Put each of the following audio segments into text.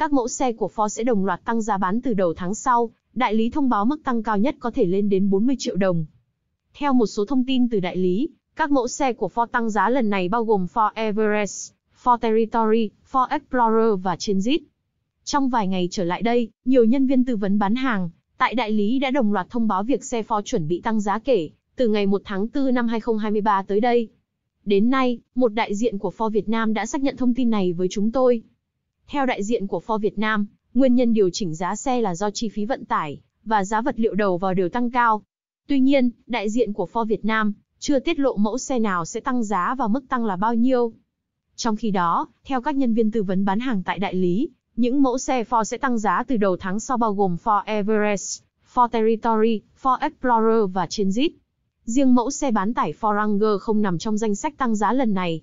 Các mẫu xe của Ford sẽ đồng loạt tăng giá bán từ đầu tháng sau, đại lý thông báo mức tăng cao nhất có thể lên đến 40 triệu đồng. Theo một số thông tin từ đại lý, các mẫu xe của Ford tăng giá lần này bao gồm Ford Everest, Ford Territory, Ford Explorer và Transit. Trong vài ngày trở lại đây, nhiều nhân viên tư vấn bán hàng tại đại lý đã đồng loạt thông báo việc xe Ford chuẩn bị tăng giá kể từ ngày 1 tháng 4 năm 2023 tới đây. Đến nay, một đại diện của Ford Việt Nam đã xác nhận thông tin này với chúng tôi. Theo đại diện của Ford Việt Nam, nguyên nhân điều chỉnh giá xe là do chi phí vận tải và giá vật liệu đầu vào đều tăng cao. Tuy nhiên, đại diện của Ford Việt Nam chưa tiết lộ mẫu xe nào sẽ tăng giá và mức tăng là bao nhiêu. Trong khi đó, theo các nhân viên tư vấn bán hàng tại đại lý, những mẫu xe Ford sẽ tăng giá từ đầu tháng sau bao gồm Ford Everest, Ford Territory, Ford Explorer và Transit. Riêng mẫu xe bán tải Ford Ranger không nằm trong danh sách tăng giá lần này.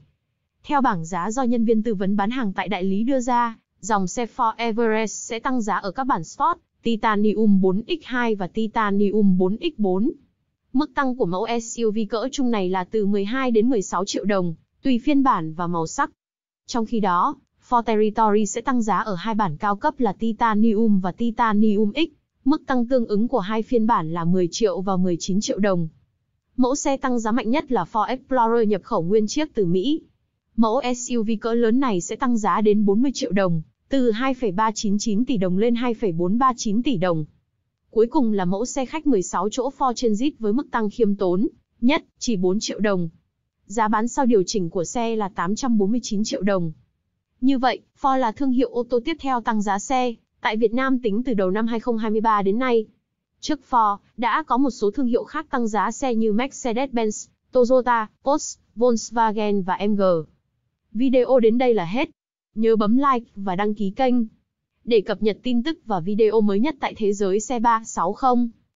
Theo bảng giá do nhân viên tư vấn bán hàng tại đại lý đưa ra, dòng xe Ford Everest sẽ tăng giá ở các bản Sport, Titanium 4X2 và Titanium 4X4. Mức tăng của mẫu SUV cỡ trung này là từ 12 đến 16 triệu đồng, tùy phiên bản và màu sắc. Trong khi đó, Ford Territory sẽ tăng giá ở hai bản cao cấp là Titanium và Titanium X, mức tăng tương ứng của hai phiên bản là 10 triệu và 19 triệu đồng. Mẫu xe tăng giá mạnh nhất là Ford Explorer nhập khẩu nguyên chiếc từ Mỹ, Mẫu SUV cỡ lớn này sẽ tăng giá đến 40 triệu đồng, từ 2,399 tỷ đồng lên 2,439 tỷ đồng. Cuối cùng là mẫu xe khách 16 chỗ Ford Transit với mức tăng khiêm tốn, nhất chỉ 4 triệu đồng. Giá bán sau điều chỉnh của xe là 849 triệu đồng. Như vậy, Ford là thương hiệu ô tô tiếp theo tăng giá xe tại Việt Nam tính từ đầu năm 2023 đến nay. Trước Ford, đã có một số thương hiệu khác tăng giá xe như Mercedes-Benz, Toyota, Porsche, Volkswagen và MG. Video đến đây là hết. Nhớ bấm like và đăng ký kênh để cập nhật tin tức và video mới nhất tại thế giới xe 360.